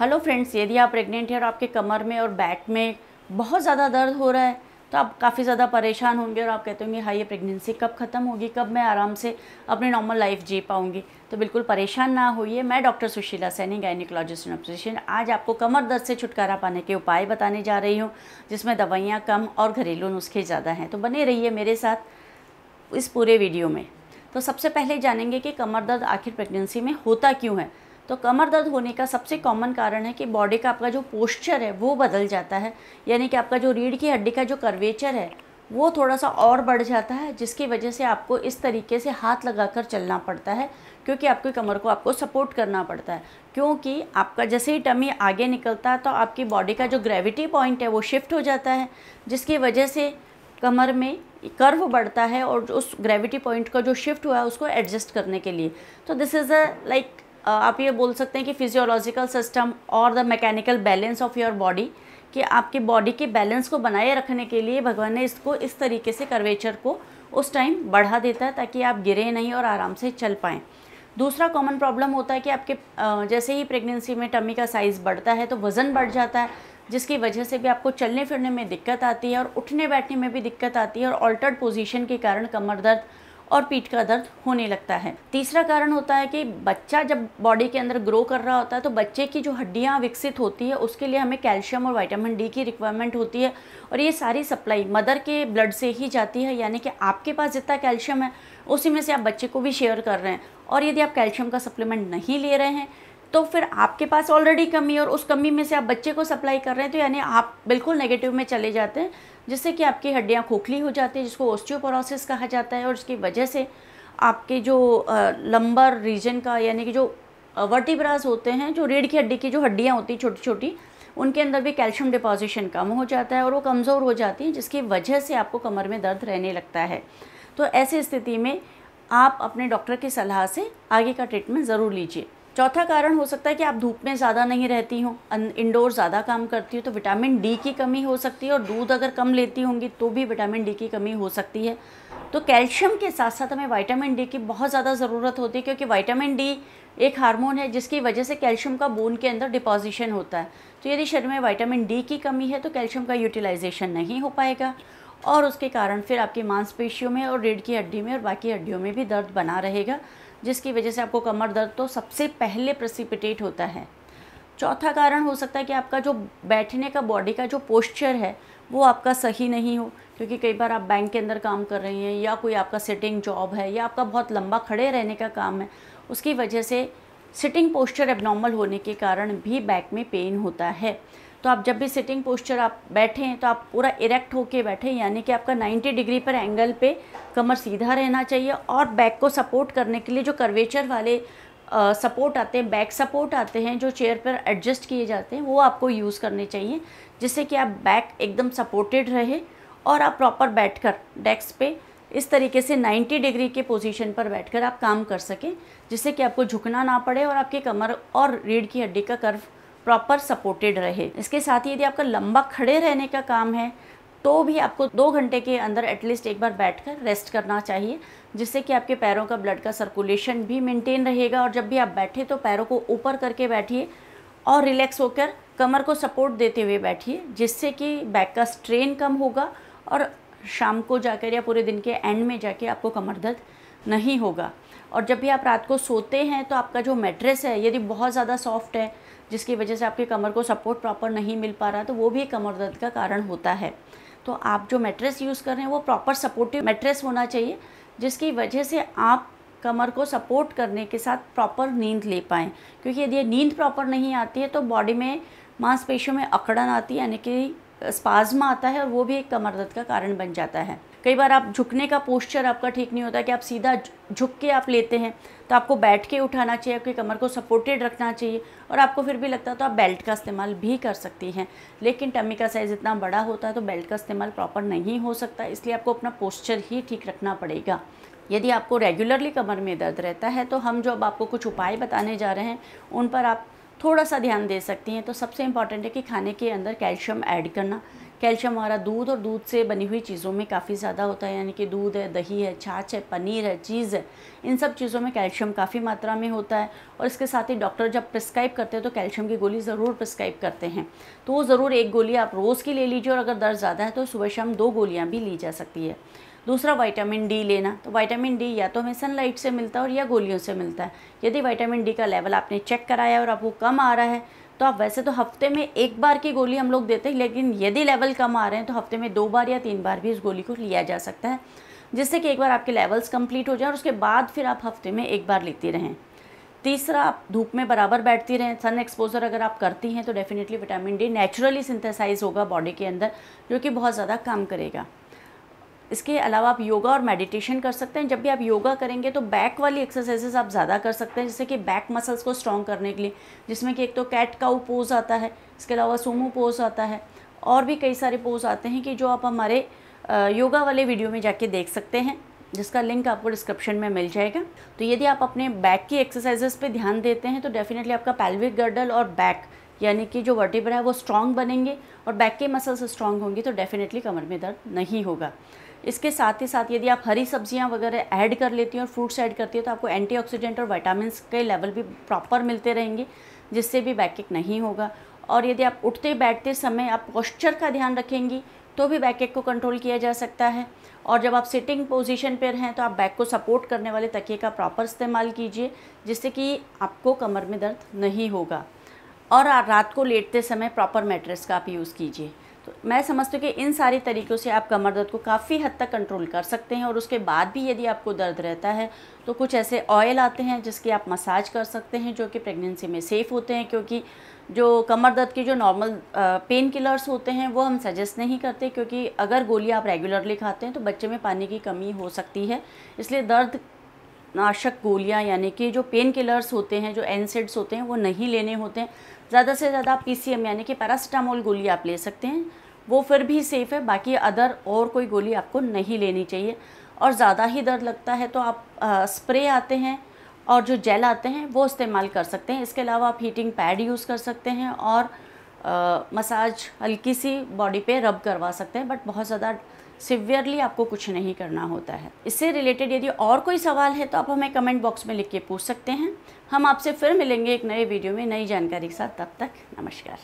hello friends यदि आप pregnant हैं और आपके कमर में और बैक में बहुत ज़्यादा दर्द हो रहा है तो आप काफ़ी ज़्यादा परेशान होंगे और आप कहते होंगे हाँ ये प्रेगनेंसी कब ख़त्म होगी कब मैं आराम से अपनी नॉर्मल लाइफ जी पाऊँगी तो बिल्कुल परेशान ना होइए मैं doctor Sushila Saini gynaecologist and obstetrician आज आपको कमर दर्द से छुटकारा पाने के उपाय बताने जा रही हूँ जिसमें दवाइयाँ कम और घरेलू नुस्खे ज़्यादा हैं तो बने रहिए मेरे साथ इस पूरे वीडियो में तो सबसे पहले जानेंगे कि कमर दर्द आखिर प्रेगनेंसी में होता क्यों है तो कमर दर्द होने का सबसे कॉमन कारण है कि बॉडी का आपका जो पोस्चर है वो बदल जाता है यानी कि आपका जो रीढ़ की हड्डी का जो कर्वेचर है वो थोड़ा सा और बढ़ जाता है जिसकी वजह से आपको इस तरीके से हाथ लगाकर चलना पड़ता है क्योंकि आपकी कमर को आपको सपोर्ट करना पड़ता है क्योंकि आपका जैसे ही टमी आगे निकलता है तो आपकी बॉडी का जो ग्रेविटी पॉइंट है वो शिफ्ट हो जाता है जिसकी वजह से कमर में कर्व बढ़ता है और उस ग्रेविटी पॉइंट का जो शिफ्ट हुआ है उसको एडजस्ट करने के लिए तो दिस इज़ अ लाइक आप ये बोल सकते हैं कि फिजियोलॉजिकल सिस्टम और the mechanical balance of your body कि आपके बॉडी के बैलेंस को बनाए रखने के लिए भगवान ने इसको इस तरीके से कर्वेचर को उस टाइम बढ़ा देता है ताकि आप गिरे नहीं और आराम से चल पाएँ दूसरा कॉमन प्रॉब्लम होता है कि आपके जैसे ही प्रेगनेंसी में टमी का साइज़ बढ़ता है तो वज़न बढ़ जाता है जिसकी वजह से भी आपको चलने फिरने में दिक्कत आती है और उठने बैठने में भी दिक्कत आती है और ऑल्टर्ड पोजीशन के कारण कमर दर्द और पीठ का दर्द होने लगता है तीसरा कारण होता है कि बच्चा जब बॉडी के अंदर ग्रो कर रहा होता है तो बच्चे की जो हड्डियाँ विकसित होती है उसके लिए हमें कैल्शियम और वाइटामिन डी की रिक्वायरमेंट होती है और ये सारी सप्लाई मदर के ब्लड से ही जाती है यानी कि आपके पास जितना कैल्शियम है उसी में से आप बच्चे को भी शेयर कर रहे हैं और यदि आप कैल्शियम का सप्लीमेंट नहीं ले रहे हैं तो फिर आपके पास ऑलरेडी कमी और उस कमी में से आप बच्चे को सप्लाई कर रहे हैं तो यानी आप बिल्कुल नेगेटिव में चले जाते हैं जिससे कि आपकी हड्डियाँ खोखली हो जाती है जिसको ऑस्टियोपोरोसिस कहा जाता है और इसकी वजह से आपके जो लंबर रीजन का यानी कि जो वर्टिब्रास होते हैं जो रीढ़ की हड्डी की जो हड्डियाँ होती हैं छोटी छोटी उनके अंदर भी कैल्शियम डिपॉजिशन कम हो जाता है और वो कमज़ोर हो जाती हैं जिसकी वजह से आपको कमर में दर्द रहने लगता है तो ऐसी स्थिति में आप अपने डॉक्टर की सलाह से आगे का ट्रीटमेंट ज़रूर लीजिए चौथा कारण हो सकता है कि आप धूप में ज़्यादा नहीं रहती हो इंडोर ज़्यादा काम करती हो तो विटामिन डी की कमी हो सकती है और दूध अगर कम लेती होंगी तो भी विटामिन डी की कमी हो सकती है तो कैल्शियम के साथ साथ हमें विटामिन डी की बहुत ज़्यादा ज़रूरत होती है क्योंकि विटामिन डी एक हार्मोन है जिसकी वजह से कैल्शियम का बोन के अंदर डिपॉजिशन होता है तो यदि शरीर में विटामिन डी की कमी है तो कैल्शियम का यूटिलाइजेशन नहीं हो पाएगा और उसके कारण फिर आपकी मांसपेशियों में और रीढ़ की हड्डी में और बाकी हड्डियों में भी दर्द बना रहेगा जिसकी वजह से आपको कमर दर्द तो सबसे पहले प्रसिपिटेट होता है चौथा कारण हो सकता है कि आपका जो बैठने का बॉडी का जो पोस्चर है वो आपका सही नहीं हो क्योंकि कई बार आप बैंक के अंदर काम कर रही हैं या कोई आपका सिटिंग जॉब है या आपका बहुत लंबा खड़े रहने का काम है उसकी वजह से सिटिंग पोस्चर एबनॉर्मल होने के कारण भी बैक में पेन होता है तो आप जब भी सिटिंग पोस्चर आप बैठें तो आप पूरा इरेक्ट होके बैठें यानी कि आपका 90 डिग्री पर एंगल पे कमर सीधा रहना चाहिए और बैक को सपोर्ट करने के लिए जो करवेचर वाले सपोर्ट आते हैं बैक सपोर्ट आते हैं जो चेयर पर एडजस्ट किए जाते हैं वो आपको यूज़ करने चाहिए जिससे कि आप बैक एकदम सपोर्टेड रहे और आप प्रॉपर बैठकर डेस्क पे इस तरीके से 90 डिग्री के पोजीशन पर बैठकर आप काम कर सकें जिससे कि आपको झुकना ना पड़े और आपकी कमर और रीढ़ की हड्डी का कर्व प्रॉपर सपोर्टेड रहे इसके साथ ही यदि आपका लंबा खड़े रहने का काम है तो भी आपको दो घंटे के अंदर एटलीस्ट एक बार बैठकर रेस्ट करना चाहिए जिससे कि आपके पैरों का ब्लड का सर्कुलेशन भी मेंटेन रहेगा और जब भी आप बैठे तो पैरों को ऊपर करके बैठिए और रिलैक्स होकर कमर को सपोर्ट देते हुए बैठिए जिससे कि बैक का स्ट्रेन कम होगा और शाम को जाकर या पूरे दिन के एंड में जाके आपको कमर दर्द नहीं होगा और जब भी आप रात को सोते हैं तो आपका जो मेट्रेस है यदि बहुत ज़्यादा सॉफ्ट है जिसकी वजह से आपकी कमर को सपोर्ट प्रॉपर नहीं मिल पा रहा तो वो भी कमर दर्द का कारण होता है तो आप जो मेट्रेस यूज़ कर रहे हैं वो प्रॉपर सपोर्टिव मेट्रेस होना चाहिए जिसकी वजह से आप कमर को सपोर्ट करने के साथ प्रॉपर नींद ले पाएँ क्योंकि यदि नींद प्रॉपर नहीं आती है तो बॉडी में मांसपेशियों में अकड़न आती है यानी कि स्पाज्मा आता है और वो भी एक कमर दर्द का कारण बन जाता है कई बार आप झुकने का पोस्चर आपका ठीक नहीं होता कि आप सीधा झुक के आप लेते हैं तो आपको बैठ के उठाना चाहिए आपकी कमर को सपोर्टेड रखना चाहिए और आपको फिर भी लगता है तो आप बेल्ट का इस्तेमाल भी कर सकती हैं लेकिन टमी का साइज़ इतना बड़ा होता है तो बेल्ट का इस्तेमाल प्रॉपर नहीं हो सकता इसलिए आपको अपना पोस्चर ही ठीक रखना पड़ेगा यदि आपको रेगुलरली कमर में दर्द रहता है तो हम जो अब आपको कुछ उपाय बताने जा रहे हैं उन पर आप थोड़ा सा ध्यान दे सकती हैं तो सबसे इम्पॉर्टेंट है कि खाने के अंदर कैल्शियम ऐड करना कैल्शियम हमारा दूध और दूध से बनी हुई चीज़ों में काफ़ी ज़्यादा होता है यानी कि दूध है दही है छाछ है पनीर है चीज़ है इन सब चीज़ों में कैल्शियम काफ़ी मात्रा में होता है और इसके साथ ही डॉक्टर जब प्रिस्क्राइब करते हैं तो कैल्शियम की गोली ज़रूर प्रिस्क्राइब करते हैं तो वो ज़रूर एक गोली आप रोज़ की ले लीजिए और अगर दर्द ज़्यादा है तो सुबह शाम दो गोलियाँ भी ली जा सकती है दूसरा वाइटामिन डी लेना तो वाइटामिन डी या तो हमें सनलाइट से मिलता है और या गोलियों से मिलता है यदि वाइटामिन डी का लेवल आपने चेक कराया और आपको कम आ रहा है तो आप वैसे तो हफ्ते में एक बार की गोली हम लोग देते हैं लेकिन यदि लेवल कम आ रहे हैं तो हफ्ते में दो बार या तीन बार भी इस गोली को लिया जा सकता है जिससे कि एक बार आपके लेवल्स कंप्लीट हो जाए और उसके बाद फिर आप हफ्ते में एक बार लेती रहें तीसरा आप धूप में बराबर बैठती रहें सन एक्सपोजर अगर आप करती हैं तो definitely vitamin D naturally synthesise होगा बॉडी के अंदर जो कि बहुत ज़्यादा काम करेगा इसके अलावा आप योगा और मेडिटेशन कर सकते हैं जब भी आप योगा करेंगे तो बैक वाली एक्सरसाइजेज आप ज़्यादा कर सकते हैं जैसे कि बैक मसल्स को स्ट्रॉन्ग करने के लिए जिसमें कि एक तो कैट काउ पोज आता है इसके अलावा सोमो पोज आता है और भी कई सारे पोज आते हैं कि जो आप हमारे योगा वाले वीडियो में जाके देख सकते हैं जिसका लिंक आपको डिस्क्रिप्शन में मिल जाएगा तो यदि आप अपने बैक की एक्सरसाइजेस पे ध्यान देते हैं तो डेफिनेटली आपका पैल्विक गर्डल और बैक यानी कि जो वर्टिब्रा है वो स्ट्रांग बनेंगे और बैक के मसल्स स्ट्रांग होंगे तो डेफिनेटली कमर में दर्द नहीं होगा इसके साथ ही साथ यदि आप हरी सब्जियां वगैरह ऐड कर लेती हैं और फ्रूट्स ऐड करती हैं तो आपको एंटीऑक्सीडेंट और वाइटामिन के लेवल भी प्रॉपर मिलते रहेंगे जिससे भी बैकेक नहीं होगा और यदि आप उठते बैठते समय आप पॉस्चर का ध्यान रखेंगी तो भी बैक एक को कंट्रोल किया जा सकता है और जब आप सिटिंग पोजीशन पर हैं तो आप बैक को सपोर्ट करने वाले तकिए का प्रॉपर इस्तेमाल कीजिए जिससे कि आपको कमर में दर्द नहीं होगा और रात को लेटते समय प्रॉपर मेट्रेस का आप यूज़ कीजिए तो मैं समझती हूँ कि इन सारे तरीक़ों से आप कमर दर्द को काफ़ी हद तक कंट्रोल कर सकते हैं और उसके बाद भी यदि आपको दर्द रहता है तो कुछ ऐसे ऑयल आते हैं जिसकी आप मसाज कर सकते हैं जो कि प्रेगनेंसी में सेफ़ होते हैं क्योंकि जो कमर दर्द के जो नॉर्मल पेन किलर्स होते हैं वो हम सजेस्ट नहीं करते क्योंकि अगर गोली आप रेगुलरली खाते हैं तो बच्चे में पानी की कमी हो सकती है इसलिए दर्द नाशक गोलियां यानी कि जो पेन किलर्स होते हैं जो एनसेड्स होते हैं वो नहीं लेने होते हैं ज़्यादा से ज़्यादा आप पी यानी कि पैरासीटामोल गोली आप ले सकते हैं वो फिर भी सेफ़ है बाकी अदर और कोई गोली आपको नहीं लेनी चाहिए और ज़्यादा ही दर्द लगता है तो आप आ, स्प्रे आते हैं और जो जेल आते हैं वो इस्तेमाल कर सकते हैं इसके अलावा आप हीटिंग पैड यूज़ कर सकते हैं और आ, मसाज हल्की सी बॉडी पे रब करवा सकते हैं बट बहुत ज़्यादा सिवियरली आपको कुछ नहीं करना होता है इससे रिलेटेड यदि और कोई सवाल है तो आप हमें कमेंट बॉक्स में लिख के पूछ सकते हैं हम आपसे फिर मिलेंगे एक नए वीडियो में नई जानकारी के साथ तब तक नमस्कार